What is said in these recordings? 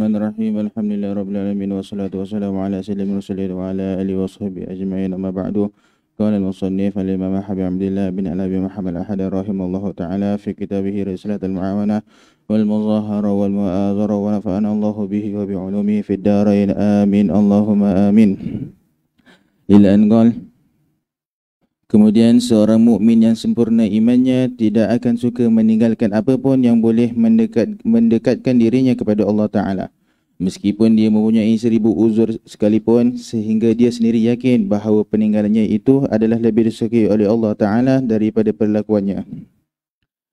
الرحمن الرحيم الحمد لله رب العالمين والصلاة والسلام على سيد المرسلين وعلى آله وصحبه أجمعين أما بعد قال المصنف الإمام أبي عبد الله بن أبي محمد أحد رحمه الله تعالى في كتابه رسالة المعاونة والمظاهرة والمؤازرة ونفعنا الله به وبعلومه في الدارين آمين اللهم آمين إلى أن قال Kemudian seorang mukmin yang sempurna imannya tidak akan suka meninggalkan apa pun yang boleh mendekat, mendekatkan dirinya kepada Allah Ta'ala. Meskipun dia mempunyai seribu uzur sekalipun sehingga dia sendiri yakin bahawa peninggalannya itu adalah lebih disukai oleh Allah Ta'ala daripada perlakuannya.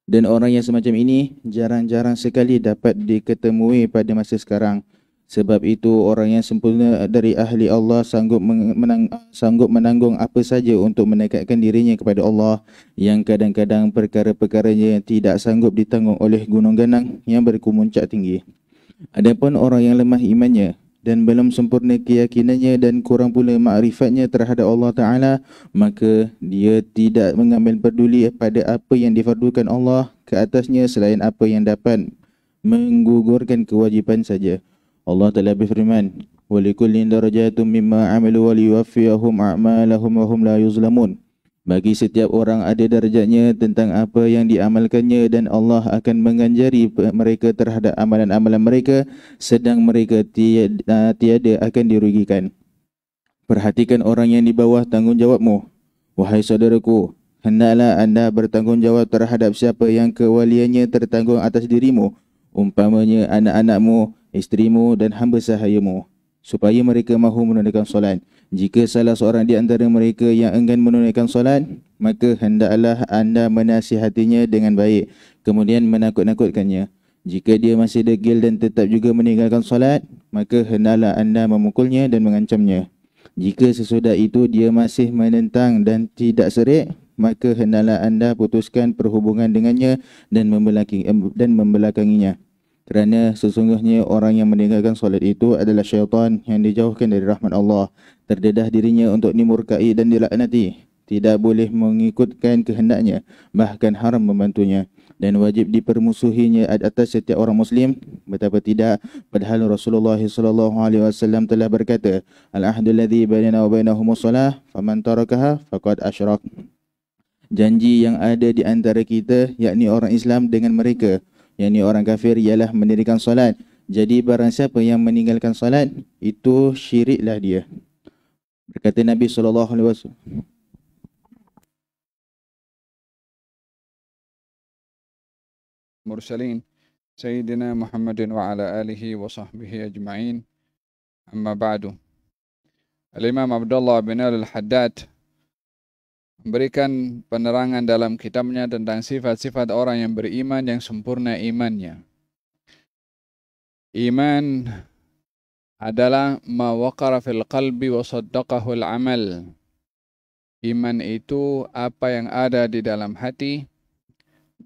Dan orang yang semacam ini jarang-jarang sekali dapat diketemui pada masa sekarang. Sebab itu orang yang sempurna dari ahli Allah sanggup, menang, sanggup menanggung apa saja untuk mendekatkan dirinya kepada Allah yang kadang-kadang perkara-perkaranya tidak sanggup ditanggung oleh gunung-ganang yang berkumuncak tinggi. Adapun orang yang lemah imannya dan belum sempurna keyakinannya dan kurang pula makrifatnya terhadap Allah Ta'ala maka dia tidak mengambil peduli pada apa yang difardukan Allah ke atasnya selain apa yang dapat menggugurkan kewajipan saja. Allah Ta'ala berfirman وَلِكُلِّنْ دَرَجَاتٌ مِمَّا عَمِلُوا وَلِيُوَفِّيَهُمْ أَعْمَالَهُمْ وَهُمْ la yuzlamun. Bagi setiap orang ada darjatnya tentang apa yang diamalkannya dan Allah akan mengganjari mereka terhadap amalan-amalan mereka sedang mereka tiada, ah, tiada akan dirugikan. Perhatikan orang yang di bawah tanggungjawabmu. Wahai saudaraku, hendaklah anda bertanggungjawab terhadap siapa yang kewaliannya tertanggung atas dirimu. Umpamanya anak-anakmu isterimu dan hamba sahayamu supaya mereka mahu menunaikan solat. Jika salah seorang di antara mereka yang enggan menunaikan solat, maka hendaklah anda menasihatinya dengan baik, kemudian menakut-nakutkannya. Jika dia masih degil dan tetap juga meninggalkan solat, maka hendaklah anda memukulnya dan mengancamnya. Jika sesudah itu dia masih menentang dan tidak serik, maka hendaklah anda putuskan perhubungan dengannya dan membelakanginya kerana sesungguhnya orang yang meninggalkan solat itu adalah syaitan yang dijauhkan dari rahmat Allah terdedah dirinya untuk dimurkai dan dilaknati tidak boleh mengikutkan kehendaknya bahkan haram membantunya dan wajib dipermusuhinya atas setiap orang muslim betapa tidak padahal Rasulullah SAW telah berkata al ahdu alladhi bainana wa bainahum shalah faman tarakaha faqad asyrak janji yang ada di antara kita yakni orang Islam dengan mereka yang ni orang kafir ialah mendirikan solat jadi barang siapa yang meninggalkan solat itu syiriklah dia berkata Nabi saw. alaihi wasallam mursalin sayyidina Muhammadin wa ala alihi wa sahbihi ajma'in amma ba'du Al-Imam Abdullah bin Al-Haddad memberikan penerangan dalam kitabnya tentang sifat-sifat orang yang beriman yang sempurna imannya. Iman adalah ma waqara fil qalbi wa saddaqahu amal. Iman itu apa yang ada di dalam hati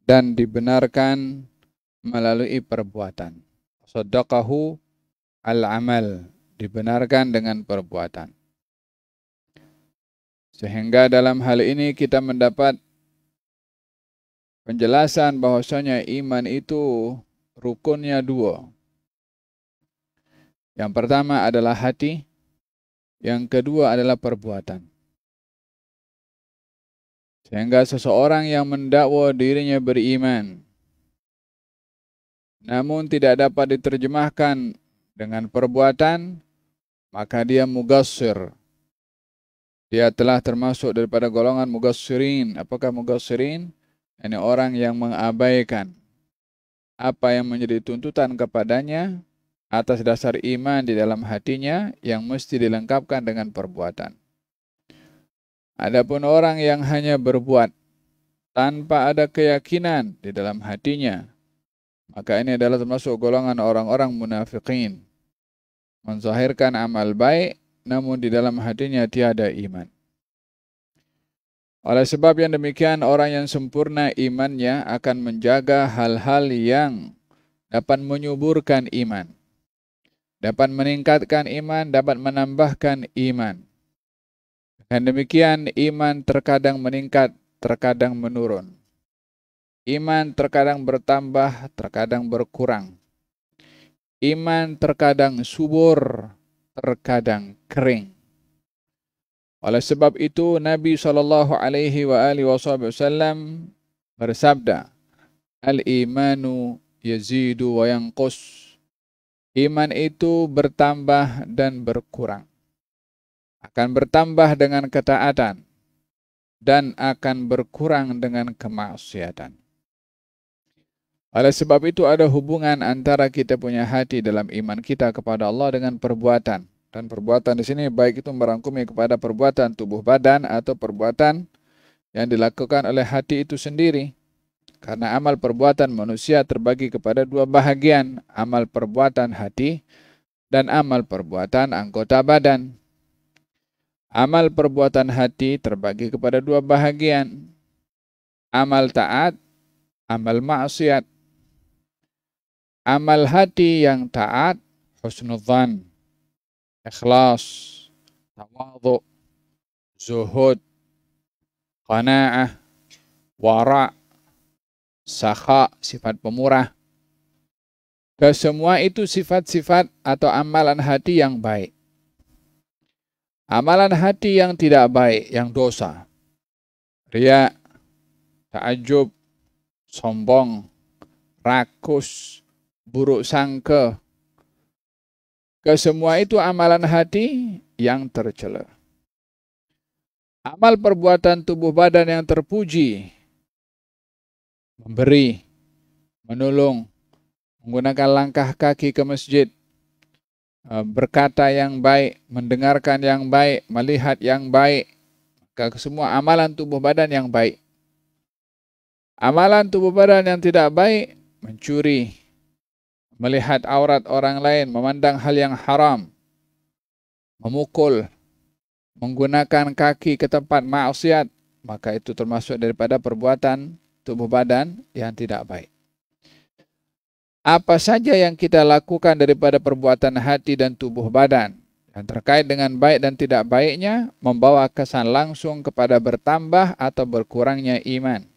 dan dibenarkan melalui perbuatan. Saddaqahu al-amal, dibenarkan dengan perbuatan. Sehingga dalam hal ini kita mendapat penjelasan bahwasanya iman itu rukunnya dua. Yang pertama adalah hati, yang kedua adalah perbuatan. Sehingga seseorang yang mendakwa dirinya beriman, namun tidak dapat diterjemahkan dengan perbuatan, maka dia mugasir, dia telah termasuk daripada golongan mugassirin. Apakah mugassirin? Ini orang yang mengabaikan apa yang menjadi tuntutan kepadanya atas dasar iman di dalam hatinya yang mesti dilengkapkan dengan perbuatan. Adapun orang yang hanya berbuat tanpa ada keyakinan di dalam hatinya, maka ini adalah termasuk golongan orang-orang munafikin. Menzahirkan amal baik namun di dalam hatinya tiada iman. Oleh sebab yang demikian, orang yang sempurna imannya akan menjaga hal-hal yang dapat menyuburkan iman, dapat meningkatkan iman, dapat menambahkan iman. Dan demikian, iman terkadang meningkat, terkadang menurun. Iman terkadang bertambah, terkadang berkurang. Iman terkadang subur, terkadang kering. Oleh sebab itu Nabi saw Alaihi Wasallam bersabda, al imanu yazidu wa yanqus. Iman itu bertambah dan berkurang. Akan bertambah dengan ketaatan dan akan berkurang dengan kemaksiatan. Oleh sebab itu ada hubungan antara kita punya hati dalam iman kita kepada Allah dengan perbuatan. Dan perbuatan di sini baik itu merangkumnya kepada perbuatan tubuh badan atau perbuatan yang dilakukan oleh hati itu sendiri. Karena amal perbuatan manusia terbagi kepada dua bahagian, amal perbuatan hati dan amal perbuatan anggota badan. Amal perbuatan hati terbagi kepada dua bahagian, amal taat, amal maksiat amal hati yang taat husnudzan ikhlas tawadhu zuhud qanaah wara sakha sifat pemurah kesemua itu sifat-sifat atau amalan hati yang baik amalan hati yang tidak baik yang dosa riak, ta'ajub sombong rakus buruk sangka. Kesemua itu amalan hati yang tercela. Amal perbuatan tubuh badan yang terpuji, memberi, menolong, menggunakan langkah kaki ke masjid, e, berkata yang baik, mendengarkan yang baik, melihat yang baik, ke semua amalan tubuh badan yang baik. Amalan tubuh badan yang tidak baik, mencuri, melihat aurat orang lain, memandang hal yang haram, memukul, menggunakan kaki ke tempat maksiat, maka itu termasuk daripada perbuatan tubuh badan yang tidak baik. Apa saja yang kita lakukan daripada perbuatan hati dan tubuh badan yang terkait dengan baik dan tidak baiknya membawa kesan langsung kepada bertambah atau berkurangnya iman.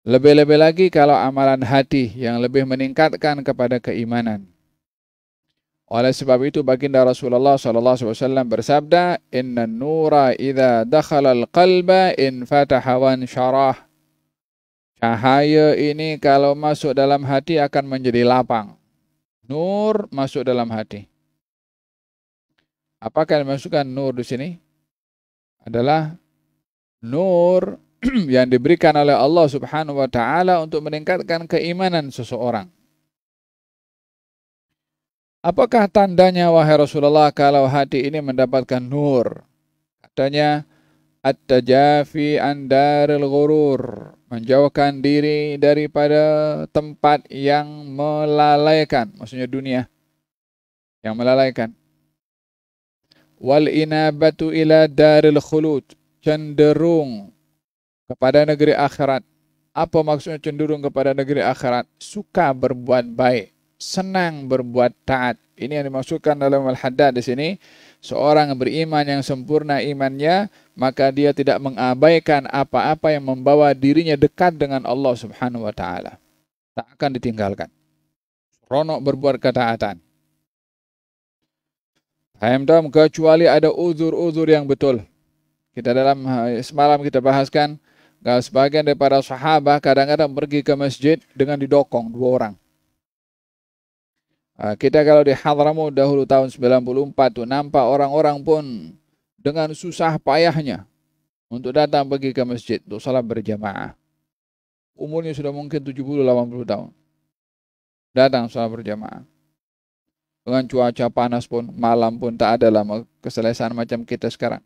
Lebih-lebih lagi kalau amalan hati yang lebih meningkatkan kepada keimanan. Oleh sebab itu baginda Rasulullah SAW bersabda, Inna nura idha dakhala al-qalba in fatahawan syarah. Cahaya ini kalau masuk dalam hati akan menjadi lapang. Nur masuk dalam hati. Apakah yang dimasukkan nur di sini? Adalah nur yang diberikan oleh Allah Subhanahu wa taala untuk meningkatkan keimanan seseorang. Apakah tandanya wahai Rasulullah kalau hati ini mendapatkan nur? Katanya at-tajafi an daril ghurur, menjauhkan diri daripada tempat yang melalaikan, maksudnya dunia yang melalaikan. Wal inabatu ila daril khulud, cenderung kepada negeri akhirat. Apa maksudnya cenderung kepada negeri akhirat? Suka berbuat baik, senang berbuat taat. Ini yang dimaksudkan dalam Al-Haddad di sini. Seorang beriman yang sempurna imannya, maka dia tidak mengabaikan apa-apa yang membawa dirinya dekat dengan Allah Subhanahu wa taala. Tak akan ditinggalkan. Ronok berbuat ketaatan. Hayamdam kecuali ada uzur-uzur yang betul. Kita dalam eh, semalam kita bahaskan Gak sebagian daripada sahabat kadang-kadang pergi ke masjid dengan didokong dua orang. Ah, kita kalau di Hadramu dahulu tahun 94 tuh nampak orang-orang pun dengan susah payahnya untuk datang pergi ke masjid untuk salat berjamaah. Umurnya sudah mungkin 70-80 tahun. Datang salat berjamaah. Dengan cuaca panas pun, malam pun tak ada lama keselesaan macam kita sekarang.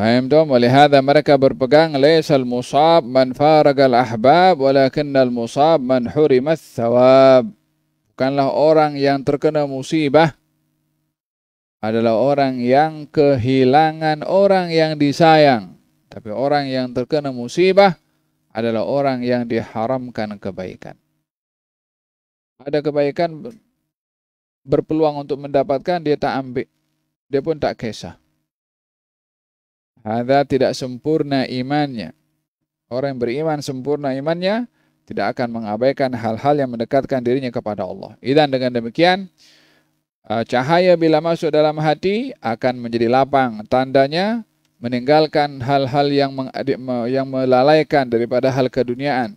Fahimtum? Walihada mereka berpegang Laisal musab man faragal ahbab Walakinnal musab man hurimat thawab Bukanlah orang yang terkena musibah Adalah orang yang kehilangan orang yang disayang Tapi orang yang terkena musibah Adalah orang yang diharamkan kebaikan Ada kebaikan berpeluang untuk mendapatkan Dia tak ambil Dia pun tak kisah Hada tidak sempurna imannya. Orang yang beriman sempurna imannya tidak akan mengabaikan hal-hal yang mendekatkan dirinya kepada Allah. Idan dengan demikian, e, cahaya bila masuk dalam hati akan menjadi lapang. Tandanya meninggalkan hal-hal yang yang melalaikan daripada hal keduniaan.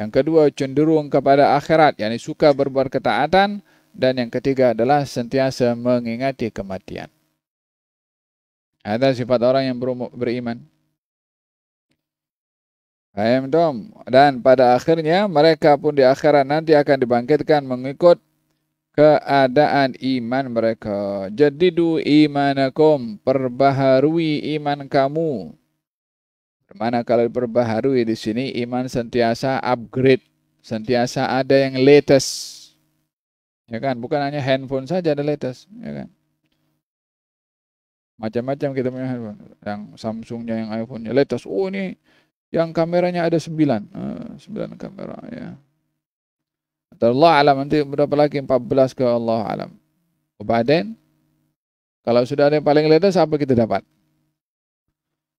Yang kedua cenderung kepada akhirat, yakni suka berbuat ketaatan dan yang ketiga adalah sentiasa mengingati kematian. Ada sifat orang yang beriman. ayam dom. Dan pada akhirnya mereka pun di akhirat nanti akan dibangkitkan mengikut keadaan iman mereka. Jadi du imanakum, perbaharui iman kamu. Mana kalau diperbaharui di sini iman sentiasa upgrade, sentiasa ada yang latest. Ya kan, bukan hanya handphone saja ada latest, ya kan macam-macam kita punya handphone yang Samsungnya yang iPhone-nya latest oh ini yang kameranya ada 9 ah, sembilan kamera ya Antara Allah alam nanti berapa lagi belas ke Allah alam Kemudian kalau sudah ada yang paling latest apa kita dapat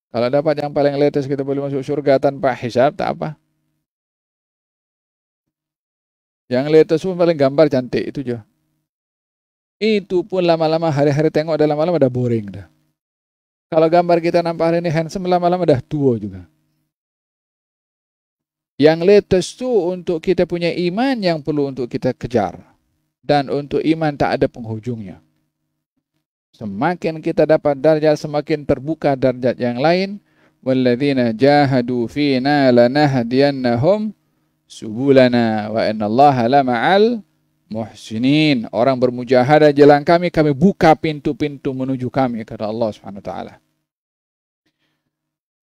kalau dapat yang paling latest kita boleh masuk surga tanpa hisab tak apa yang latest pun paling gambar cantik itu aja itu pun lama-lama hari-hari tengok dalam lama-lama udah boring dah. Kalau gambar kita nampak hari ini handsome lama-lama udah tua juga. Yang latest itu untuk kita punya iman yang perlu untuk kita kejar. Dan untuk iman tak ada penghujungnya. Semakin kita dapat darjat, semakin terbuka darjat yang lain. Walladzina jahadu fina lanahdiyannahum subulana wa innallaha lama'al muhsinin, orang bermujahadah jalan kami, kami buka pintu-pintu menuju kami, kata Allah Subhanahu wa taala.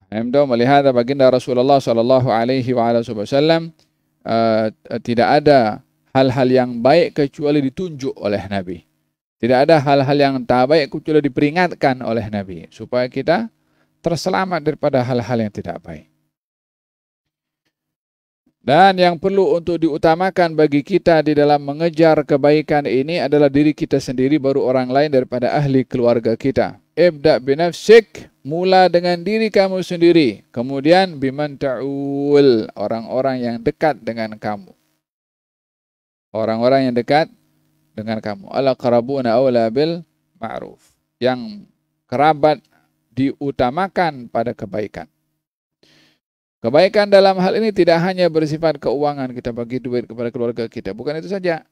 Hamdo melihat baginda Rasulullah sallallahu alaihi wasallam eh, tidak ada hal-hal yang baik kecuali ditunjuk oleh Nabi. Tidak ada hal-hal yang tak baik kecuali diperingatkan oleh Nabi supaya kita terselamat daripada hal-hal yang tidak baik. Dan yang perlu untuk diutamakan bagi kita di dalam mengejar kebaikan ini adalah diri kita sendiri baru orang lain daripada ahli keluarga kita. Ibda binafsik, mula dengan diri kamu sendiri. Kemudian biman ta'ul, orang-orang yang dekat dengan kamu. Orang-orang yang dekat dengan kamu. Al-Qarabuna awla bil ma'ruf. Yang kerabat diutamakan pada kebaikan. Kebaikan dalam hal ini tidak hanya bersifat keuangan, kita bagi duit kepada keluarga kita, bukan itu saja.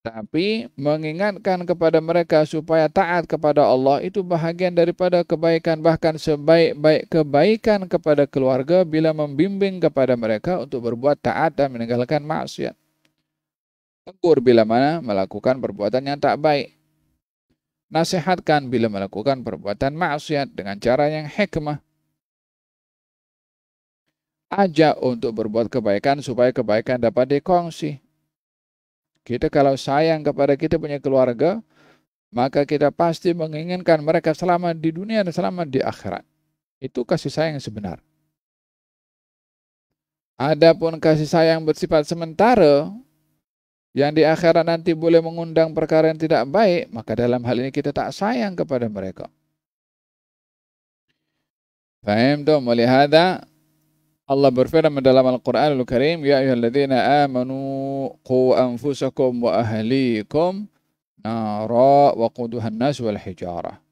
Tapi mengingatkan kepada mereka supaya taat kepada Allah itu bahagian daripada kebaikan bahkan sebaik-baik kebaikan kepada keluarga bila membimbing kepada mereka untuk berbuat taat dan meninggalkan maksiat. Tegur bila mana melakukan perbuatan yang tak baik. Nasihatkan bila melakukan perbuatan maksiat dengan cara yang hikmah ajak untuk berbuat kebaikan supaya kebaikan dapat dikongsi. Kita kalau sayang kepada kita punya keluarga, maka kita pasti menginginkan mereka selama di dunia dan selama di akhirat. Itu kasih sayang yang sebenar. Adapun kasih sayang bersifat sementara yang di akhirat nanti boleh mengundang perkara yang tidak baik, maka dalam hal ini kita tak sayang kepada mereka. Fahim tu? melihat Allah berfirman dalam Al-Quranul Karim, Ya ayuhalladzina amanu qu anfusakum wa ahlikum nara wa quduhan nas wal hijarah.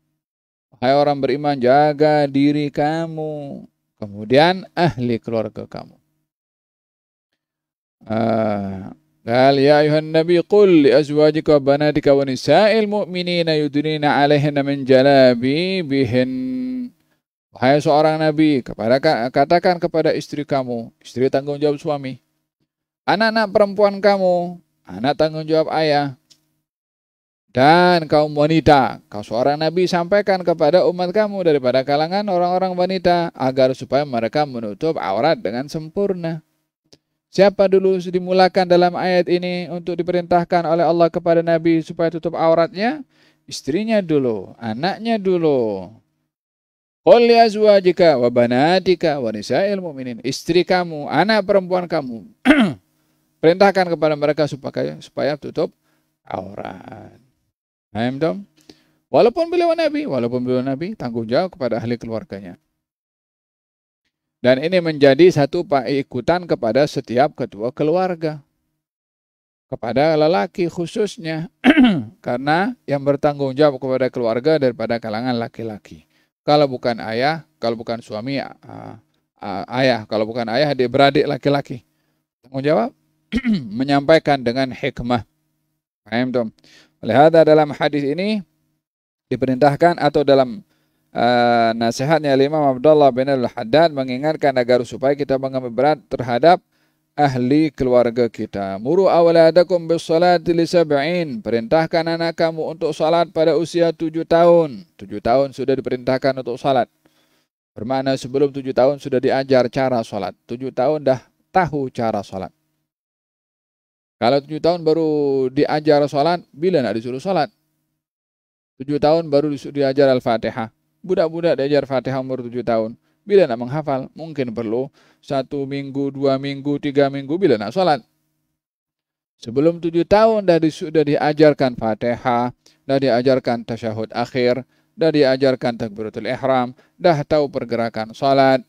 Hai orang beriman, jaga diri kamu, kemudian ahli keluarga kamu. Uh, قال يا أيها النبي قل لأزواجك وبناتك ونساء المؤمنين يدنين عليهن من جلابيبهن Hai seorang nabi, kepada katakan kepada istri kamu, istri tanggung jawab suami, anak-anak perempuan kamu, anak tanggung jawab ayah, dan kaum wanita. Kau seorang nabi sampaikan kepada umat kamu daripada kalangan orang-orang wanita agar supaya mereka menutup aurat dengan sempurna. Siapa dulu dimulakan dalam ayat ini untuk diperintahkan oleh Allah kepada nabi supaya tutup auratnya? Istrinya dulu, anaknya dulu. Qul azwajika wa banatika wa nisa'il mu'minin. Istri kamu, anak perempuan kamu. Perintahkan kepada mereka supaya supaya tutup aurat. Paham dom. Walaupun beliau nabi, walaupun beliau nabi, tanggung jawab kepada ahli keluarganya. Dan ini menjadi satu ikutan kepada setiap ketua keluarga. Kepada lelaki khususnya. Karena yang bertanggung jawab kepada keluarga daripada kalangan laki-laki. Kalau bukan ayah, kalau bukan suami, ah, ah, ayah. Kalau bukan ayah, dia beradik laki-laki. Tanggung jawab menyampaikan dengan hikmah. Paham dong? Oleh ada dalam hadis ini diperintahkan atau dalam uh, nasihatnya Imam Abdullah bin Al-Haddad mengingatkan agar supaya kita mengambil berat terhadap ahli keluarga kita. Muru awladakum bis salati li sab'in. Perintahkan anak kamu untuk salat pada usia tujuh tahun. Tujuh tahun sudah diperintahkan untuk salat. Bermakna sebelum tujuh tahun sudah diajar cara salat. Tujuh tahun dah tahu cara salat. Kalau tujuh tahun baru diajar salat, bila nak disuruh salat? Tujuh tahun baru diajar Al-Fatihah. Budak-budak diajar Fatihah umur tujuh tahun. Bila nak menghafal, mungkin perlu satu minggu, dua minggu, tiga minggu bila nak sholat. Sebelum tujuh tahun dari sudah diajarkan fatihah, dah diajarkan tasyahud akhir, dah diajarkan takbiratul ihram, dah tahu pergerakan sholat.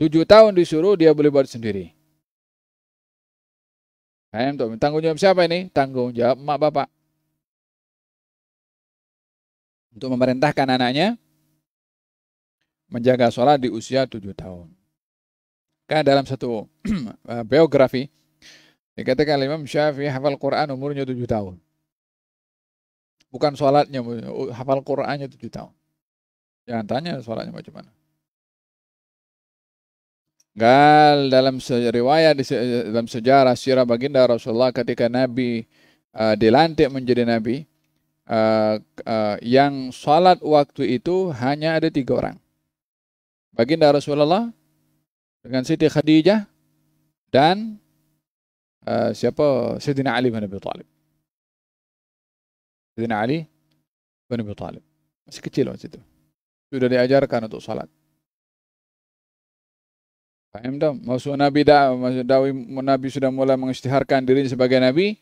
Tujuh tahun disuruh dia boleh buat sendiri. tanggung jawab siapa ini? Tanggung jawab mak bapak. Untuk memerintahkan anaknya menjaga sholat di usia tujuh tahun. Karena dalam satu eh, biografi dikatakan Imam Syafi'i hafal Quran umurnya tujuh tahun. Bukan sholatnya, hafal Qurannya tujuh tahun. Jangan tanya sholatnya macam mana. Gal dalam riwayat dalam sejarah sirah baginda Rasulullah ketika Nabi uh, dilantik menjadi Nabi, uh, uh, yang sholat waktu itu hanya ada tiga orang. Baginda Rasulullah dengan Siti Khadijah dan uh, siapa Sayyidina Ali bin Abi Thalib. Sayyidina Ali bin Abi Thalib. Masih kecil waktu itu. Sudah diajarkan untuk salat. Faham dah? Maksud Nabi dah, maksud Dawi, Nabi sudah mulai mengistiharkan diri sebagai Nabi.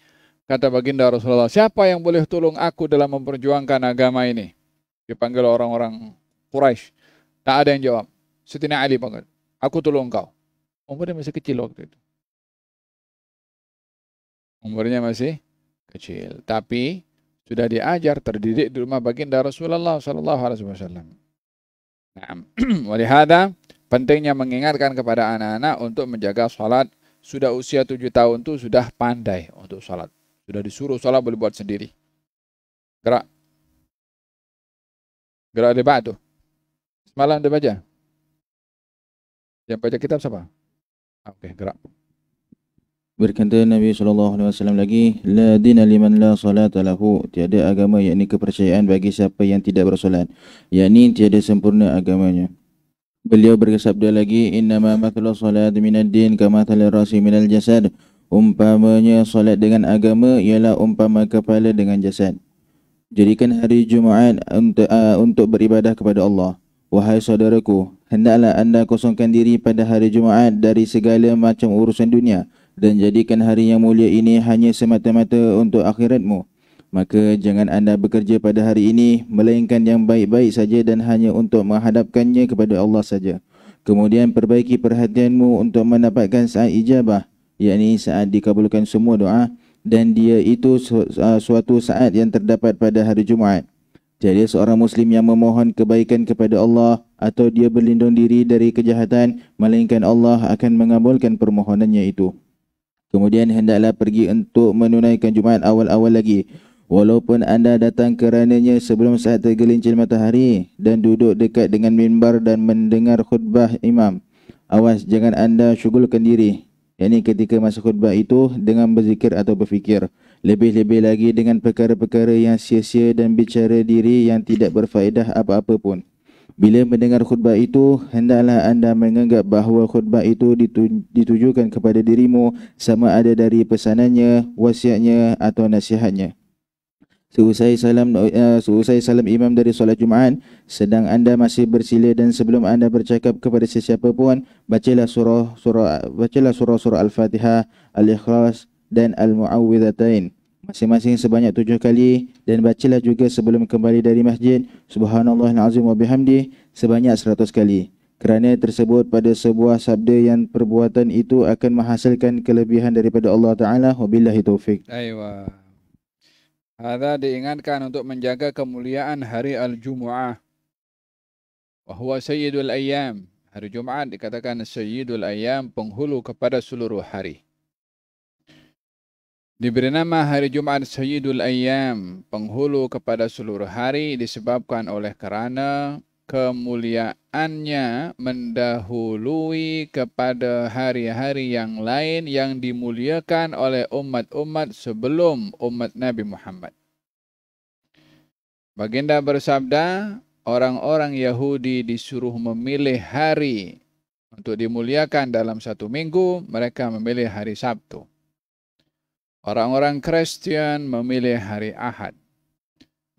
Kata baginda Rasulullah, siapa yang boleh tolong aku dalam memperjuangkan agama ini? Dipanggil orang-orang Quraisy. Tak ada yang jawab. Setina Ali banget. Aku tolong kau. Umurnya masih kecil waktu itu. Umurnya masih kecil. Tapi sudah diajar terdidik di rumah baginda Rasulullah Sallallahu Alaihi Wasallam. Nah, walihada pentingnya mengingatkan kepada anak-anak untuk menjaga salat. Sudah usia tujuh tahun tuh sudah pandai untuk salat. Sudah disuruh sholat boleh buat sendiri. Gerak. Gerak dia tuh. Semalam dia baca. Yang baca kitab siapa? Ah, Okey, gerak. Berkata Nabi sallallahu alaihi wasallam lagi, la dina liman la salata lahu, tiada agama yakni kepercayaan bagi siapa yang tidak bersolat, yakni tiada sempurna agamanya. Beliau bersabda lagi, innama mathalu salat min ad-din kama rasi min al-jasad. Umpamanya solat dengan agama ialah umpama kepala dengan jasad. Jadikan hari Jumaat untuk uh, untuk beribadah kepada Allah. Wahai saudaraku, hendaklah anda kosongkan diri pada hari Jumaat dari segala macam urusan dunia dan jadikan hari yang mulia ini hanya semata-mata untuk akhiratmu. Maka jangan anda bekerja pada hari ini melainkan yang baik-baik saja dan hanya untuk menghadapkannya kepada Allah saja. Kemudian perbaiki perhatianmu untuk mendapatkan saat ijabah, yakni saat dikabulkan semua doa dan dia itu suatu saat yang terdapat pada hari Jumaat. Jadi seorang Muslim yang memohon kebaikan kepada Allah atau dia berlindung diri dari kejahatan, melainkan Allah akan mengabulkan permohonannya itu. Kemudian hendaklah pergi untuk menunaikan Jumaat awal-awal lagi. Walaupun anda datang kerananya sebelum saat tergelincir matahari dan duduk dekat dengan mimbar dan mendengar khutbah imam. Awas jangan anda syugulkan diri. Ini yani ketika masa khutbah itu dengan berzikir atau berfikir. Lebih-lebih lagi dengan perkara-perkara yang sia-sia dan bicara diri yang tidak berfaedah apa-apa pun. Bila mendengar khutbah itu, hendaklah anda menganggap bahawa khutbah itu ditujukan kepada dirimu sama ada dari pesanannya, wasiatnya atau nasihatnya. Seusai salam, uh, salam imam dari solat Jumaat, sedang anda masih bersila dan sebelum anda bercakap kepada sesiapa pun, bacalah surah surah bacalah surah surah Al-Fatihah, Al-Ikhlas, dan al-mu'awwidhatain masing-masing sebanyak tujuh kali dan bacalah juga sebelum kembali dari masjid subhanallah azim wa bihamdi sebanyak seratus kali kerana tersebut pada sebuah sabda yang perbuatan itu akan menghasilkan kelebihan daripada Allah Ta'ala wabillahi taufiq Aywa. Hada diingatkan untuk menjaga kemuliaan hari Al-Jumu'ah Wahuwa Sayyidul Ayyam Hari Jumaat dikatakan Sayyidul Ayyam penghulu kepada seluruh hari Diberi nama hari Jumat Sayyidul Ayyam, penghulu kepada seluruh hari disebabkan oleh kerana kemuliaannya mendahului kepada hari-hari yang lain yang dimuliakan oleh umat-umat sebelum umat Nabi Muhammad. Baginda bersabda, orang-orang Yahudi disuruh memilih hari untuk dimuliakan dalam satu minggu, mereka memilih hari Sabtu. Orang-orang Kristen memilih hari Ahad.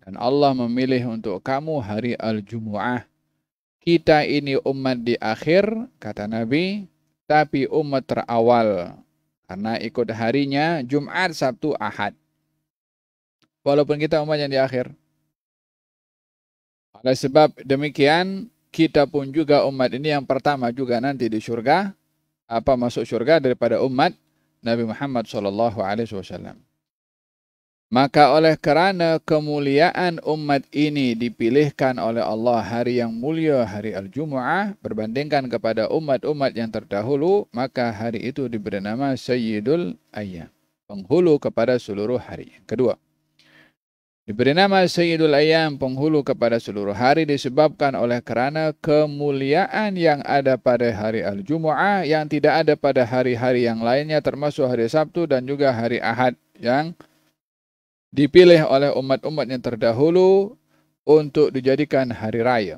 Dan Allah memilih untuk kamu hari Al-Jumu'ah. Kita ini umat di akhir, kata Nabi, tapi umat terawal. Karena ikut harinya Jumat, Sabtu, Ahad. Walaupun kita umat yang di akhir. Oleh sebab demikian, kita pun juga umat ini yang pertama juga nanti di surga. Apa masuk surga daripada umat Nabi Muhammad sallallahu alaihi wasallam. Maka oleh kerana kemuliaan umat ini dipilihkan oleh Allah hari yang mulia hari Al-Jumu'ah berbandingkan kepada umat-umat yang terdahulu, maka hari itu diberi nama Sayyidul Ayyam, penghulu kepada seluruh hari. Kedua, Diberi nama Sayyidul Ayam penghulu kepada seluruh hari disebabkan oleh kerana kemuliaan yang ada pada hari Al-Jumu'ah yang tidak ada pada hari-hari yang lainnya termasuk hari Sabtu dan juga hari Ahad yang dipilih oleh umat-umat yang terdahulu untuk dijadikan hari raya.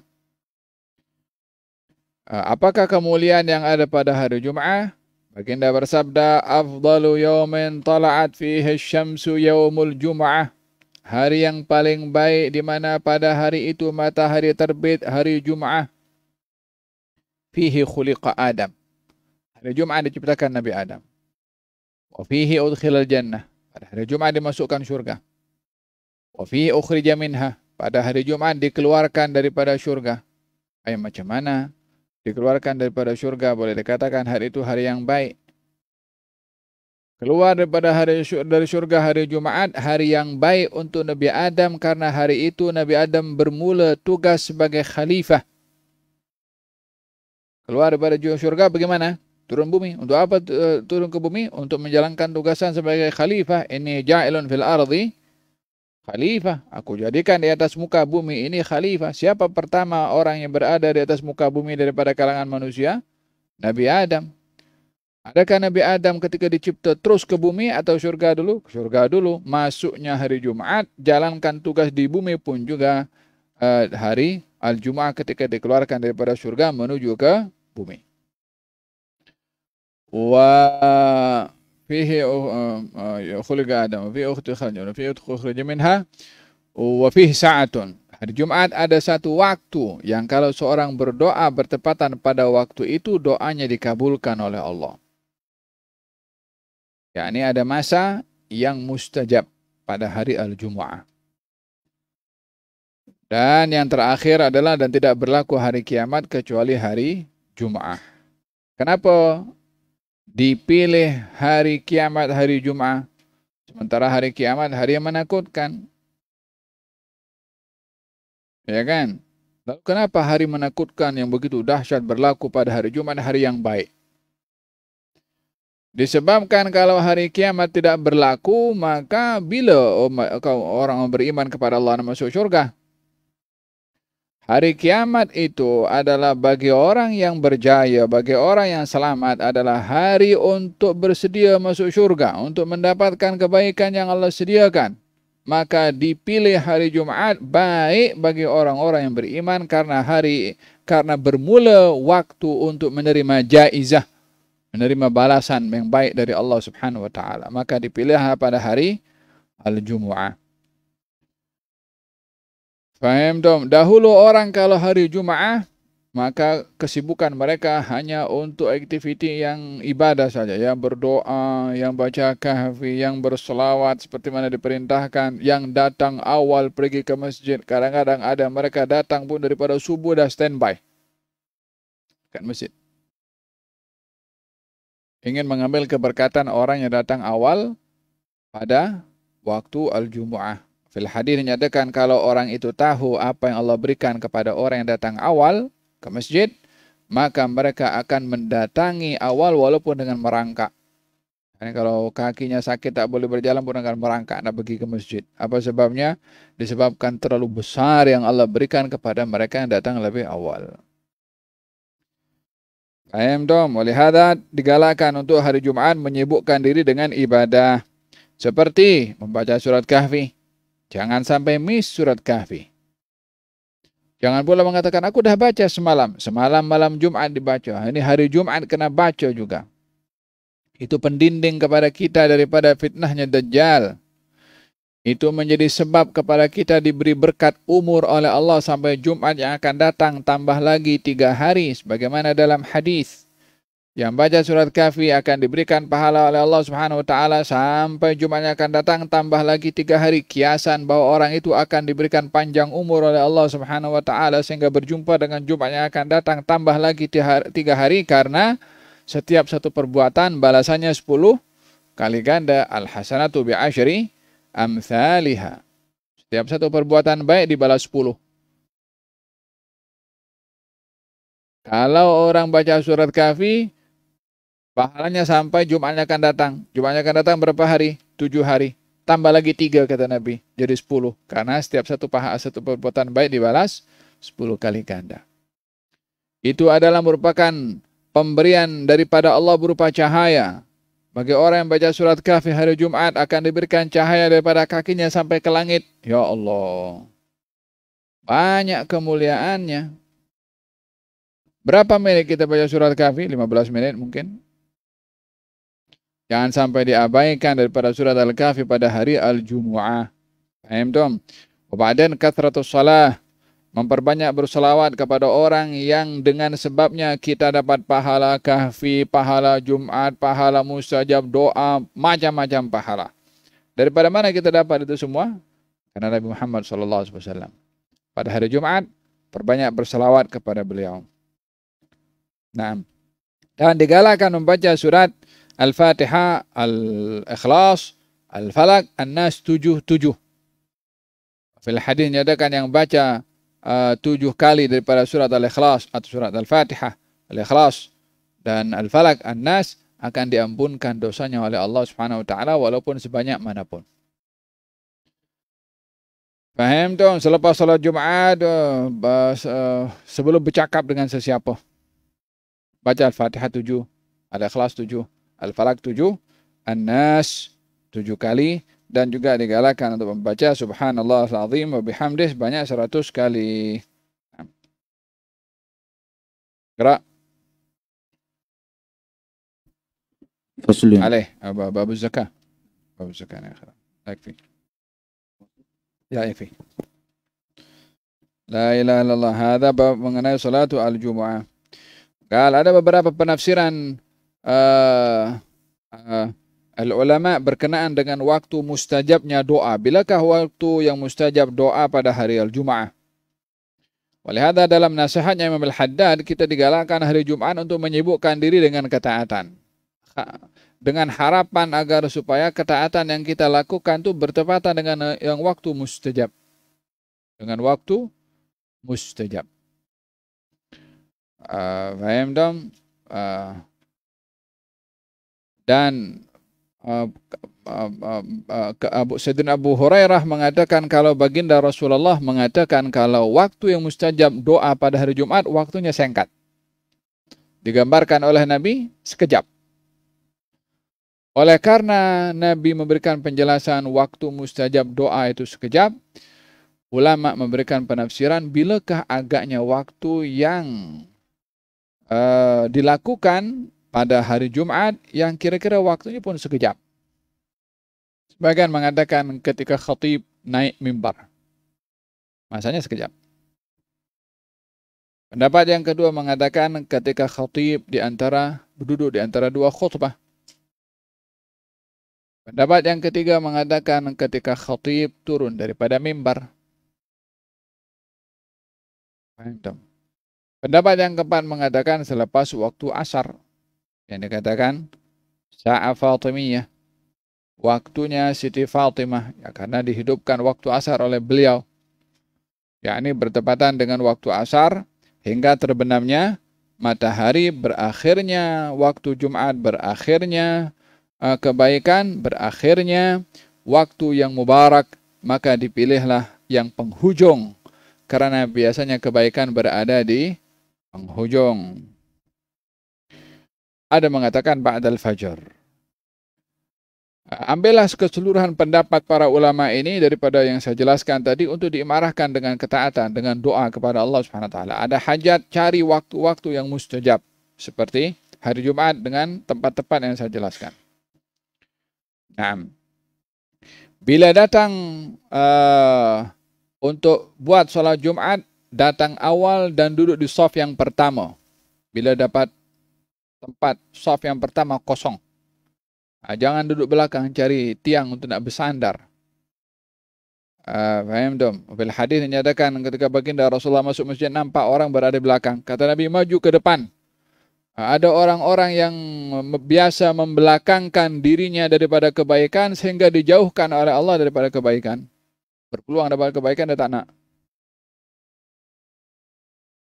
Ah, apakah kemuliaan yang ada pada hari Jum'ah? Baginda bersabda, Afdalu yawmin tala'at fihi syamsu yawmul Jum'ah. Hari yang paling baik di mana pada hari itu matahari terbit hari Jum'ah. Fihi khuliqa Adam. Hari Jum'ah diciptakan Nabi Adam. Wa fihi udkhilal jannah. Pada hari Jum'ah dimasukkan syurga. Wa fihi ukhrija minha. Pada hari Jum'ah dikeluarkan daripada syurga. Ayat macam mana? Dikeluarkan daripada syurga boleh dikatakan hari itu hari yang baik. keluar daripada hari dari syurga hari Jumaat hari yang baik untuk Nabi Adam karena hari itu Nabi Adam bermula tugas sebagai khalifah keluar daripada syurga bagaimana turun bumi untuk apa eh, turun ke bumi untuk menjalankan tugasan sebagai khalifah ini ja'ilun fil ardi khalifah aku jadikan di atas muka bumi ini khalifah siapa pertama orang yang berada di atas muka bumi daripada kalangan manusia Nabi Adam Adakah Nabi Adam ketika dicipta terus ke bumi atau surga dulu? Surga dulu. Masuknya hari Jumat, jalankan tugas di bumi pun juga uh, hari Al-Jum'ah ketika dikeluarkan daripada surga menuju ke bumi. Wa fihi eh, eh, khuliqa Adam, fi ukhti kharjun, fi ukhti minha, wa fihi sa'atun. Hari Jumat ada satu waktu yang kalau seorang berdoa bertepatan pada waktu itu doanya dikabulkan oleh Allah. Ya, ini ada masa yang mustajab pada hari al-jumuah dan yang terakhir adalah dan tidak berlaku hari kiamat kecuali hari jumuah kenapa dipilih hari kiamat hari jumuah sementara hari kiamat hari yang menakutkan ya kan Lalu kenapa hari menakutkan yang begitu dahsyat berlaku pada hari Jumat hari yang baik? Disebabkan kalau hari kiamat tidak berlaku, maka bila orang beriman kepada Allah dan masuk syurga? Hari kiamat itu adalah bagi orang yang berjaya, bagi orang yang selamat adalah hari untuk bersedia masuk syurga, untuk mendapatkan kebaikan yang Allah sediakan. Maka dipilih hari Jumaat baik bagi orang-orang yang beriman karena hari karena bermula waktu untuk menerima jaizah menerima balasan yang baik dari Allah Subhanahu wa taala maka dipilih pada hari al-jumuah Faham dom dahulu orang kalau hari Jumaat maka kesibukan mereka hanya untuk aktiviti yang ibadah saja yang berdoa yang baca kahfi yang berselawat seperti mana diperintahkan yang datang awal pergi ke masjid kadang-kadang ada mereka datang pun daripada subuh dah standby kan masjid ingin mengambil keberkatan orang yang datang awal pada waktu al-jumu'ah. Fil hadir dinyatakan kalau orang itu tahu apa yang Allah berikan kepada orang yang datang awal ke masjid, maka mereka akan mendatangi awal walaupun dengan merangkak. Yani kalau kakinya sakit tak boleh berjalan pun akan merangkak nak pergi ke masjid. Apa sebabnya? Disebabkan terlalu besar yang Allah berikan kepada mereka yang datang lebih awal. Ayam dom. Oleh hada digalakkan untuk hari Jumat menyibukkan diri dengan ibadah. Seperti membaca surat kahfi. Jangan sampai miss surat kahfi. Jangan pula mengatakan, aku dah baca semalam. Semalam malam Jumat dibaca. Ini hari Jumat kena baca juga. Itu pendinding kepada kita daripada fitnahnya Dajjal. Itu menjadi sebab kepada kita diberi berkat umur oleh Allah sampai Jumat yang akan datang tambah lagi tiga hari sebagaimana dalam hadis. Yang baca surat kafi akan diberikan pahala oleh Allah Subhanahu Wa Taala sampai Jumat akan datang tambah lagi tiga hari kiasan bahwa orang itu akan diberikan panjang umur oleh Allah Subhanahu Wa Taala sehingga berjumpa dengan Jumat akan datang tambah lagi tiga hari karena setiap satu perbuatan balasannya sepuluh kali ganda al hasanatu bi amthaliha. Setiap satu perbuatan baik dibalas 10. Kalau orang baca surat kafi, pahalanya sampai Jumatnya akan datang. Jumatnya akan datang berapa hari? Tujuh hari. Tambah lagi tiga kata Nabi, jadi sepuluh. Karena setiap satu pahala, satu perbuatan baik dibalas sepuluh kali ganda. Itu adalah merupakan pemberian daripada Allah berupa cahaya bagi orang yang baca surat kahfi hari Jumat akan diberikan cahaya daripada kakinya sampai ke langit. Ya Allah. Banyak kemuliaannya. Berapa menit kita baca surat kahfi? 15 menit mungkin. Jangan sampai diabaikan daripada surat Al-Kahfi pada hari Al-Jumu'ah. Paham, Tom? Wabadan kathratus salah. memperbanyak bersalawat kepada orang yang dengan sebabnya kita dapat pahala kahfi, pahala Jumat, pahala musajab, doa, macam-macam pahala. Daripada mana kita dapat itu semua? Karena Nabi Muhammad SAW Pada hari Jumat, perbanyak bersalawat kepada beliau. Nah, Dan digalakkan membaca surat Al-Fatihah, Al-Ikhlas, al Falak, An-Nas 7 7. Fil kan yang baca Uh, tujuh kali daripada surat Al-Ikhlas atau surat Al-Fatihah, Al-Ikhlas dan al falaq An-Nas akan diampunkan dosanya oleh Allah Subhanahu wa taala walaupun sebanyak manapun. Faham dong selepas solat Jumaat uh, uh, sebelum bercakap dengan sesiapa. Baca Al-Fatihah tujuh, Al-Ikhlas tujuh, al falaq tujuh, An-Nas tujuh kali, dan juga digalakkan untuk membaca subhanallah azim wa bihamdih banyak 100 kali. Nah. Gerak. Faslun. Alaih. Babu zakah. Babu zakah. Ya, yakfi. Ya, yakfi. La ilaha illallah. Hada mengenai salatu al-jumu'ah. Kal ada beberapa penafsiran uh, uh, Al-ulama berkenaan dengan waktu mustajabnya doa. Bilakah waktu yang mustajab doa pada hari Al-Jum'ah? Walihada dalam nasihatnya Imam Al-Haddad, kita digalakkan hari Jum'at untuk menyibukkan diri dengan ketaatan. Dengan harapan agar supaya ketaatan yang kita lakukan itu bertepatan dengan yang waktu mustajab. Dengan waktu mustajab. Uh, dong? Uh, dan Eh, eh, eh, Abu Sayyidina Abu Hurairah mengatakan kalau baginda Rasulullah mengatakan kalau waktu yang mustajab doa pada hari Jumat waktunya singkat. Digambarkan oleh Nabi sekejap. Oleh karena Nabi memberikan penjelasan waktu mustajab doa itu sekejap, ulama memberikan penafsiran bilakah agaknya waktu yang uh, dilakukan pada hari Jumat yang kira-kira waktunya pun sekejap. Sebagian mengatakan ketika khatib naik mimbar. Masanya sekejap. Pendapat yang kedua mengatakan ketika khatib di antara duduk di antara dua khutbah. Pendapat yang ketiga mengatakan ketika khatib turun daripada mimbar. Pendapat yang keempat mengatakan selepas waktu asar yang dikatakan sa'a Fatimiyah waktunya Siti Fatimah ya karena dihidupkan waktu asar oleh beliau yakni bertepatan dengan waktu asar hingga terbenamnya matahari berakhirnya waktu Jumat berakhirnya eh, kebaikan berakhirnya waktu yang mubarak maka dipilihlah yang penghujung karena biasanya kebaikan berada di penghujung ada mengatakan ba'dal fajar. Ambillah keseluruhan pendapat para ulama ini daripada yang saya jelaskan tadi untuk diimarahkan dengan ketaatan, dengan doa kepada Allah Subhanahu Wa Taala. Ada hajat cari waktu-waktu yang mustajab seperti hari Jumat dengan tempat-tempat yang saya jelaskan. Nah, bila datang uh, untuk buat solat Jumat, datang awal dan duduk di sof yang pertama. Bila dapat tempat soft yang pertama kosong. Nah, jangan duduk belakang cari tiang untuk nak bersandar. Uh, faham dong? hadis menyatakan ketika baginda Rasulullah masuk masjid nampak orang berada di belakang. Kata Nabi maju ke depan. Ah, ada orang-orang yang biasa membelakangkan dirinya daripada kebaikan sehingga dijauhkan oleh Allah daripada kebaikan. Berpeluang dapat kebaikan dia tak nak.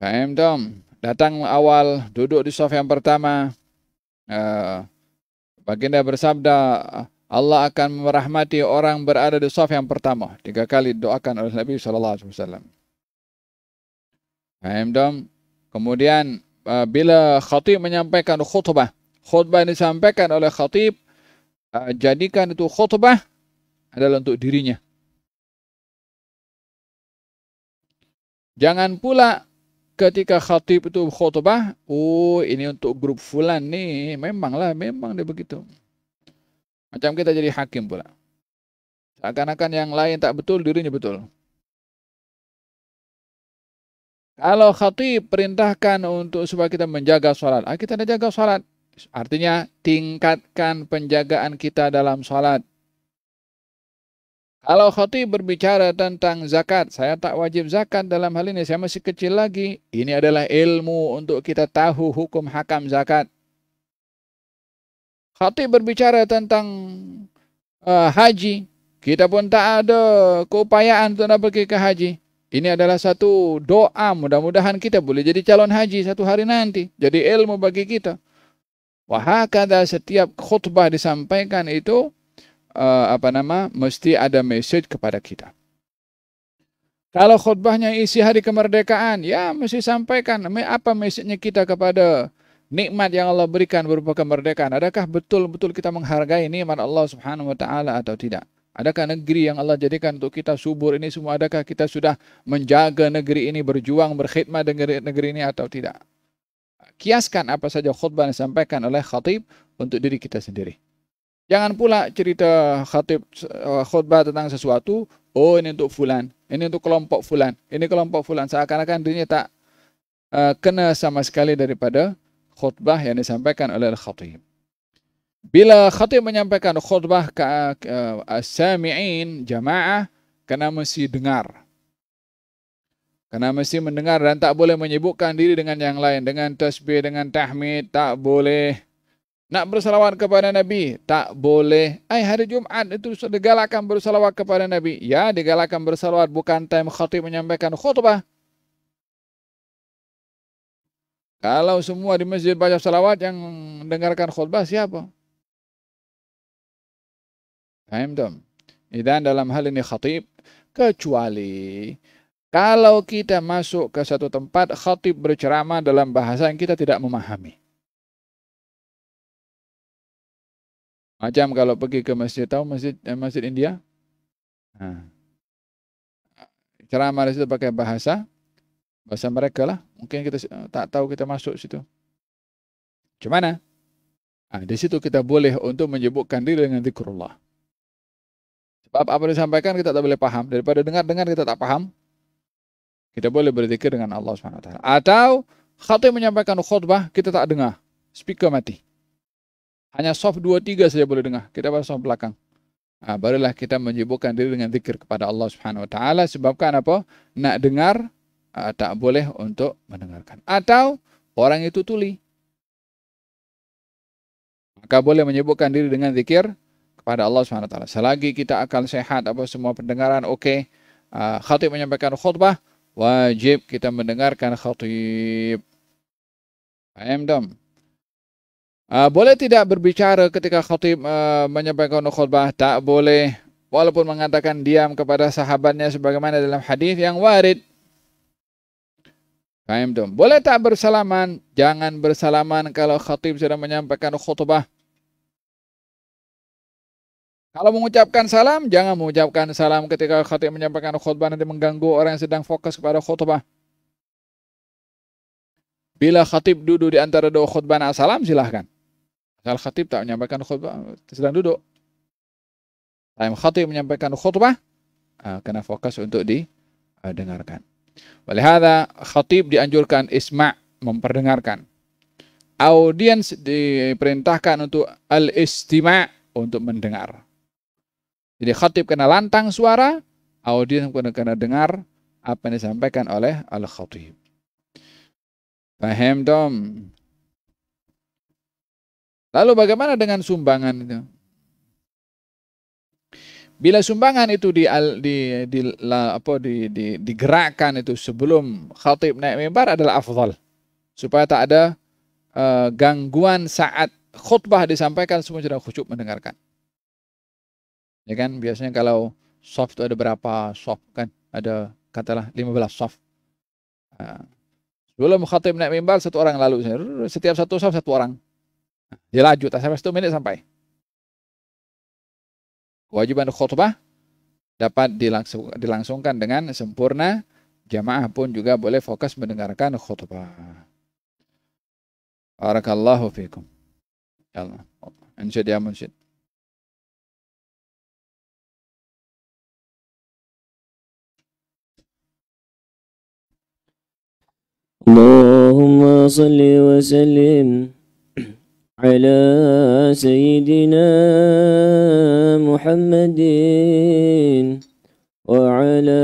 Faham dom. datang awal, duduk di saf yang pertama. Eh, Baginda bersabda, Allah akan merahmati orang berada di saf yang pertama. Tiga kali doakan oleh Nabi Sallallahu Alaihi Wasallam. Faham Kemudian eh, bila khutib menyampaikan khutbah, khutbah yang disampaikan oleh khutib eh, jadikan itu khutbah adalah untuk dirinya. Jangan pula ketika khatib itu khotbah, oh ini untuk grup fulan nih, memanglah memang dia begitu. Macam kita jadi hakim pula. Seakan-akan yang lain tak betul, dirinya betul. Kalau khatib perintahkan untuk supaya kita menjaga sholat, ah, kita ada jaga sholat. Artinya tingkatkan penjagaan kita dalam sholat. Kalau khotib berbicara tentang zakat, saya tak wajib zakat dalam hal ini, saya masih kecil lagi. Ini adalah ilmu untuk kita tahu hukum hakam zakat. Khotib berbicara tentang uh, haji, kita pun tak ada keupayaan untuk nak pergi ke haji. Ini adalah satu doa, mudah-mudahan kita boleh jadi calon haji satu hari nanti. Jadi ilmu bagi kita. Wahakada setiap khutbah disampaikan itu uh, apa nama mesti ada message kepada kita. Kalau khutbahnya isi hari kemerdekaan, ya mesti sampaikan apa message-nya kita kepada nikmat yang Allah berikan berupa kemerdekaan. Adakah betul-betul kita menghargai nikmat Allah Subhanahu wa taala atau tidak? Adakah negeri yang Allah jadikan untuk kita subur ini semua adakah kita sudah menjaga negeri ini berjuang berkhidmat dengan negeri ini atau tidak? Kiaskan apa saja khutbah yang disampaikan oleh khatib untuk diri kita sendiri. Jangan pula cerita khatib uh, khutbah tentang sesuatu. Oh ini untuk fulan. Ini untuk kelompok fulan. Ini kelompok fulan. Seakan-akan dirinya tak uh, kena sama sekali daripada khutbah yang disampaikan oleh khatib. Bila khatib menyampaikan khutbah ke uh, sami'in jamaah. Kena mesti dengar. Kena mesti mendengar dan tak boleh menyebutkan diri dengan yang lain. Dengan tasbih, dengan tahmid. Tak boleh. Nak bersalawat kepada Nabi? Tak boleh. Ay hari Jumat itu digalakan bersalawat kepada Nabi. Ya digalakan bersalawat bukan time khatib menyampaikan khutbah. Kalau semua di masjid baca salawat yang dengarkan khutbah siapa? Paham dong? Dan dalam hal ini khatib kecuali kalau kita masuk ke satu tempat khatib berceramah dalam bahasa yang kita tidak memahami. Macam kalau pergi ke masjid tahu masjid eh, masjid India. Ha. Ceramah di itu pakai bahasa bahasa mereka lah. Mungkin kita eh, tak tahu kita masuk situ. Cuma mana? Ha, di situ kita boleh untuk menyebutkan diri dengan zikrullah. Sebab apa disampaikan kita tak boleh paham Daripada dengar-dengar kita tak paham. Kita boleh berzikir dengan Allah SWT. Atau khatib menyampaikan khutbah kita tak dengar. Speaker mati. Hanya soft 2-3 saja boleh dengar. Kita baru soft belakang. Nah, barulah kita menyibukkan diri dengan zikir kepada Allah Subhanahu wa taala sebabkan apa? Nak dengar uh, tak boleh untuk mendengarkan. Atau orang itu tuli. Maka boleh menyibukkan diri dengan zikir kepada Allah Subhanahu wa taala. Selagi kita akan sehat apa semua pendengaran oke. Okay. Uh, khatib menyampaikan khutbah, wajib kita mendengarkan khatib. am dumb Uh, boleh tidak berbicara ketika khatib uh, ah, menyampaikan khutbah? Tak boleh. Walaupun mengatakan diam kepada sahabatnya sebagaimana dalam hadis yang warid. Kaimdom Boleh tak bersalaman? Jangan bersalaman kalau khatib sudah menyampaikan khutbah. Kalau mengucapkan salam, jangan mengucapkan salam ketika khatib menyampaikan khutbah nanti mengganggu orang yang sedang fokus kepada khutbah. Bila khatib duduk di antara dua khutbah salam, silahkan. Al khatib tak menyampaikan khutbah, sedang duduk. Time khatib menyampaikan khutbah, ah, kena fokus untuk didengarkan. Ah, oleh hada khatib dianjurkan isma' memperdengarkan. Audiens diperintahkan untuk al-istima' untuk mendengar. Jadi khatib kena lantang suara, audiens kena, kena dengar apa yang disampaikan oleh al-khatib. Paham dong? Lalu bagaimana dengan sumbangan itu? Bila sumbangan itu di, di, di, la, apa, di, di, digerakkan itu sebelum khatib naik mimbar adalah afdal. Supaya tak ada uh, gangguan saat khutbah disampaikan semua sudah khusyuk mendengarkan. Ya kan biasanya kalau soft ada berapa soft kan ada katalah 15 soft. Uh, sebelum khatib naik mimbar satu orang lalu setiap satu soft satu orang. Dia laju, tak sampai 1 menit sampai. Kewajiban khutbah dapat dilangsung, dilangsungkan dengan sempurna. Jamaah pun juga boleh fokus mendengarkan khutbah. Barakallahu fikum. Ya Allah. Ansyid ya munsyid. اللهم صل وسلم على سيدنا محمد وعلى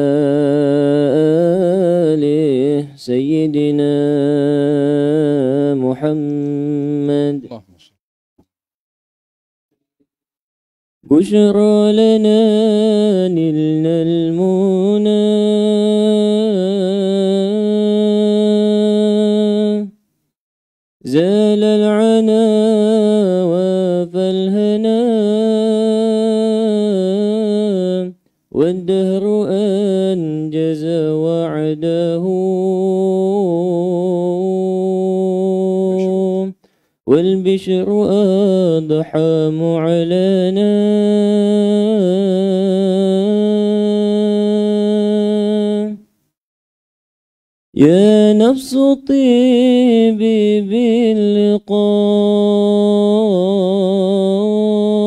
آله سيدنا محمد بشرى لنا نلنا المنى والدهر أنجز وعده والبشر أضحى معلنا يا نفس طيبي باللقاء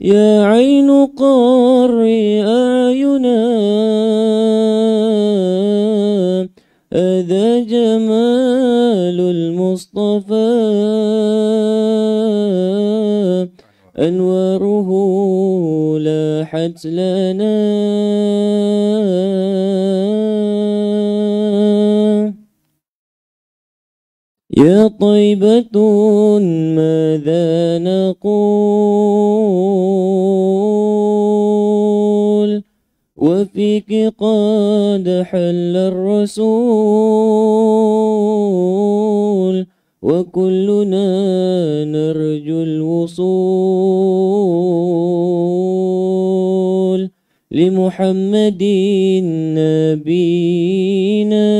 يا عين قاري أعينا هذا جمال المصطفى أنواره لاحت لنا يا طيبة ماذا نقول وفيك قد حل الرسول وكلنا نرجو الوصول لمحمد نبينا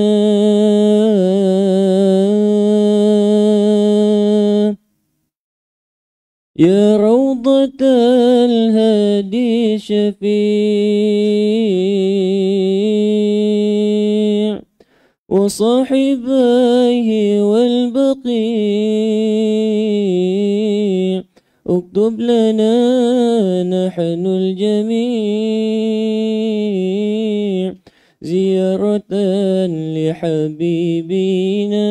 يا روضة الهادي شفيع وصاحبيه والبقيع اكتب لنا نحن الجميع زيارة لحبيبنا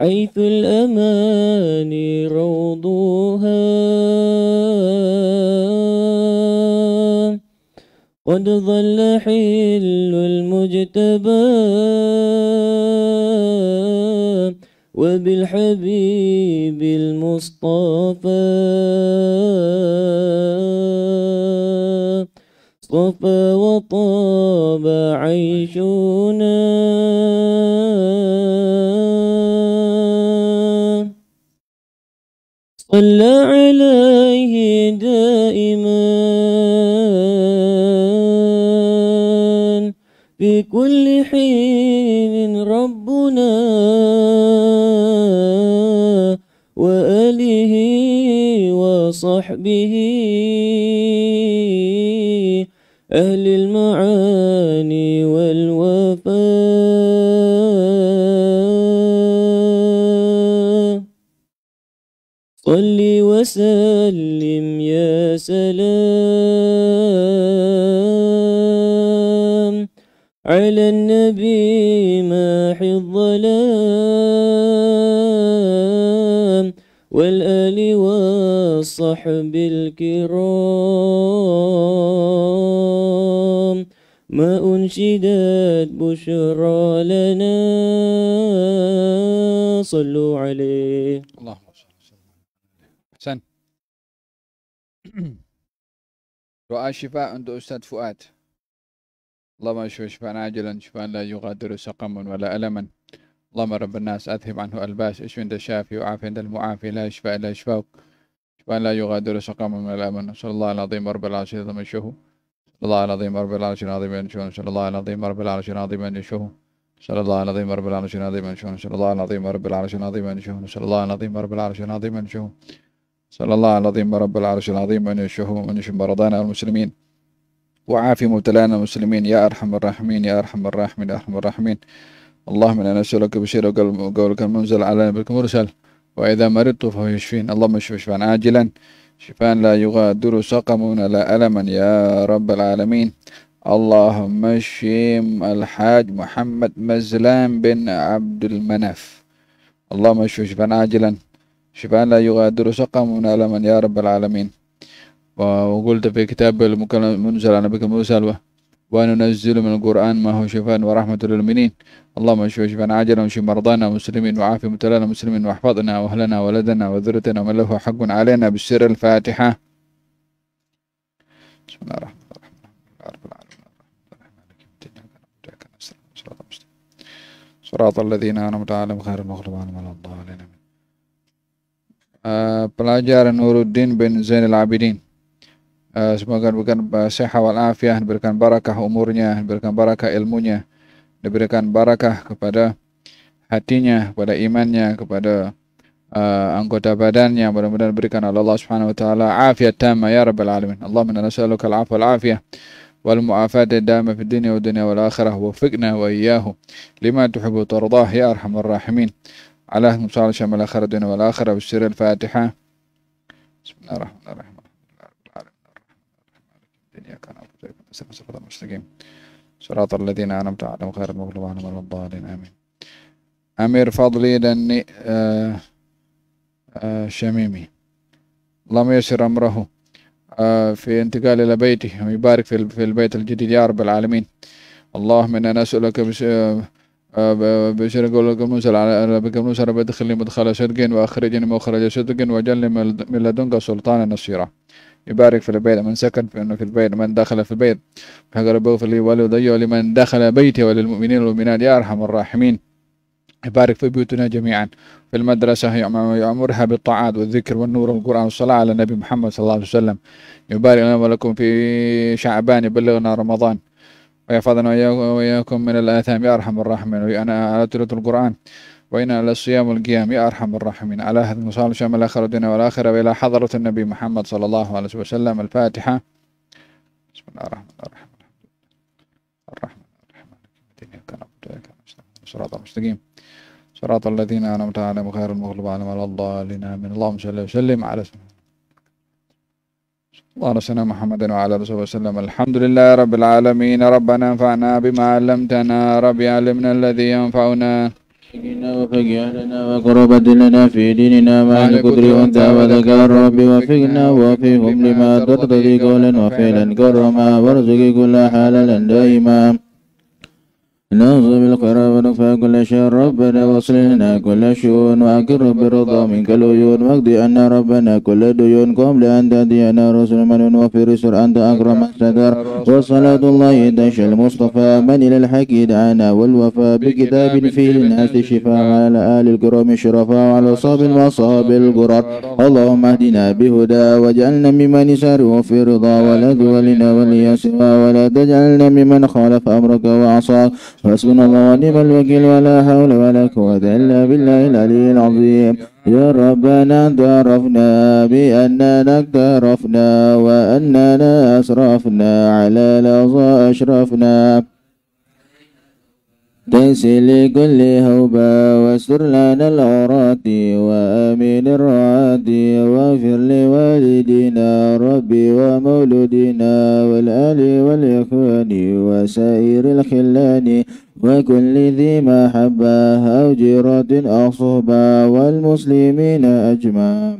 حيث الأماني روضها قد ظل حل المجتبى وبالحبيب المصطفى صفى وطاب عيشنا صلى عليه دائما في كل حين ربنا وآله وصحبه أهل المعاني والوفاء صل وسلم يا سلام على النبي ماحي الظلام والآل والصحب الكرام ما أنشدت بشرى لنا صلوا عليه دعاء شفاء عند أستاذ فؤاد اللهم اشف شفاء عاجلا شفاء لا يغادر سقما ولا ألما اللهم رب الناس أذهب عنه الباس اشف عند الشافي وعاف عند المعافي لا شفاء إلا شفاؤك شفاء لا يغادر سقما ولا ألما صلى الله العظيم رب العرش العظيم يشفه صلى الله العظيم رب العرش العظيم يشفه صلى الله العظيم رب العرش العظيم يشفه صلى الله العظيم رب العرش العظيم يشفه صلى الله العظيم رب العرش العظيم يشفه صلى الله العظيم رب العرش العظيم يشفه صلى الله العظيم رب العرش العظيم أن يشفه وأن يشف مرضانا المسلمين وعافي مبتلانا المسلمين يا أرحم الراحمين يا أرحم الراحمين يا أرحم الراحمين اللهم إنا نسألك بشير قولك المنزل على نبيك المرسل وإذا مرضت فهو يشفين اللهم اشف شفاء عاجلا شفاء لا يغادر سقما ولا ألما يا رب العالمين اللهم اشف الحاج محمد مزلان بن عبد المناف اللهم اشف شفاء عاجلا شفاء لا يغادر شقا منالما يا رب العالمين وقلت في كتاب المنزل على نبيك موسى وننزل من القرآن ما هو شفاء ورحمة للمؤمنين اللهم اشف شفاء عاجلا وشف مرضانا ومسلمين وعافي مبتلانا مسلمين واحفظنا وأهلنا ولدنا وذرتنا ومن له حق علينا بالسر الفاتحة بسم الله الرحمن الرحيم صراط الذين أنعمت عليهم غير المغضوب عليهم ولا الضالين Ah, pelajar Nuruddin bin Zainal Abidin. Uh, semoga diberikan uh, sehat walafiah, diberikan barakah umurnya, diberikan barakah ilmunya, diberikan barakah kepada hatinya, kepada imannya, kepada uh, anggota badannya. Mudah-mudahan diberikan oleh Allah Subhanahu wa taala afiat tamma ya rabbal alamin. Allahumma nas'aluka al-'afwa wal-'afiyah wal mu'afata ad-dama fid dunya wad-dunya wal-akhirah wa fiqna wa iyyahu lima tuhibbu wa tardah ya arhamar rahimin. على أهل مصالح شمل آخر دون والآخرة بالسر الفاتحة بسم الله الرحمن الرحيم الدنيا كان أفضل المستقيم صراط الذين أنعمت عليهم غير المغلوب عليهم ولا الضالين آمين أمير فضلي لني آه، آه، شميمي اللهم يسر أمره آه، في انتقال إلى بيته ويبارك في البيت الجديد يا رب العالمين اللهم إنا نسألك بشر قول موسى على ربك موسى رب ادخلني مدخل صدق واخرجني مخرج صدق واجعل من لدنك سلطانا نصيرا يبارك في البيت من سكن في في البيت من دخل في البيت حق ربه في لي ولدي ولمن دخل بيتي وللمؤمنين والمؤمنات يا ارحم الراحمين يبارك في بيوتنا جميعا في المدرسة يأمرها بالطاعات والذكر والنور والقرآن والصلاة على النبي محمد صلى الله عليه وسلم يبارك لنا ولكم في شعبان يبلغنا رمضان ويحفظنا وإياكم من الآثام يا أرحم الراحمين وأنا على تلة القرآن وإنا على الصيام والقيام يا أرحم الراحمين على هذا المصال شمل آخر الدين والآخرة وإلى حضرة النبي محمد صلى الله عليه وسلم الفاتحة بسم الله الرحمن الرحيم الرحمن الرحيم صراط المستقيم صراط الذين أنعمت عليهم غير المغلوب عليهم الله لنا من اللهم صل وسلم على سيدنا ورسلنا محمد وعلى اله وصحبه وسلم الحمد لله رب العالمين ربنا انفعنا بما علمتنا رب علمنا الذي ينفعنا وفقنا وقرب لنا في ديننا مع القدر وانت وذكر ربي وفقنا وفيهم لما ترتضي قولا وفعلا كرما وارزق كل حالا دائما نظم القرابة نكفى كل شر ربنا وصلنا كل شؤون وأكرم برضا كل عيون واقضي أن ربنا كل ديون قبل أن تدينا رسل من وفي رسل أنت أكرم من وصلاة الله تشى المصطفى من إلى الحق دعانا والوفاء بكتاب فيه للناس شفاء على آل الكرام شرفاء وعلى صاب وصاب القرار اللهم اهدنا بهدى واجعلنا ممن يساره في رضا ولا ذولنا وليسرا ولا تجعلنا ممن خالف أمرك وعصاك حسبنا الله ونعم الوكيل ولا حول ولا قوة إلا بالله العلي العظيم يا ربنا اعترفنا بأننا اقترفنا وأننا أسرفنا على لظى أشرفنا تنسي لكل هوبا واستر لنا العورات وامن الرعات واغفر لوالدينا ربي ومولودنا والال والاخوان وسائر الخلان وكل ذي محبه او جيره او صحبه والمسلمين اجمع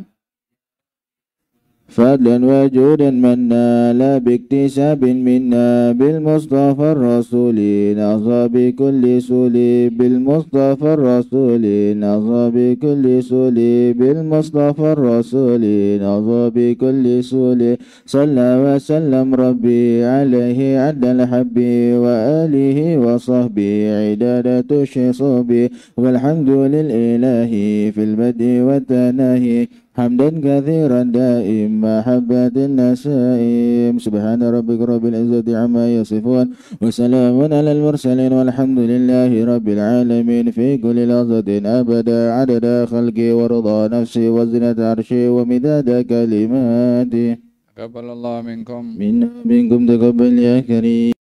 فضل وجود منا لا باكتساب منا بالمصطفى الرسول نهض بكل سولي بالمصطفى الرسول نهض بكل سولي بالمصطفى الرسول نهض بكل سولي صلى وسلم ربي عليه عد الحب وآله وصحبه عدادة الشصوب والحمد للإله في البدء والتناهي حمدا كثيرا دائم محبة النسائم سبحان ربك رب العزة عما يصفون وسلام على المرسلين والحمد لله رب العالمين في كل لحظة أبدا عدد خلقي ورضا نفسي وزنة عرشي ومداد كلماتي تقبل الله منكم منا منكم تقبل يا كريم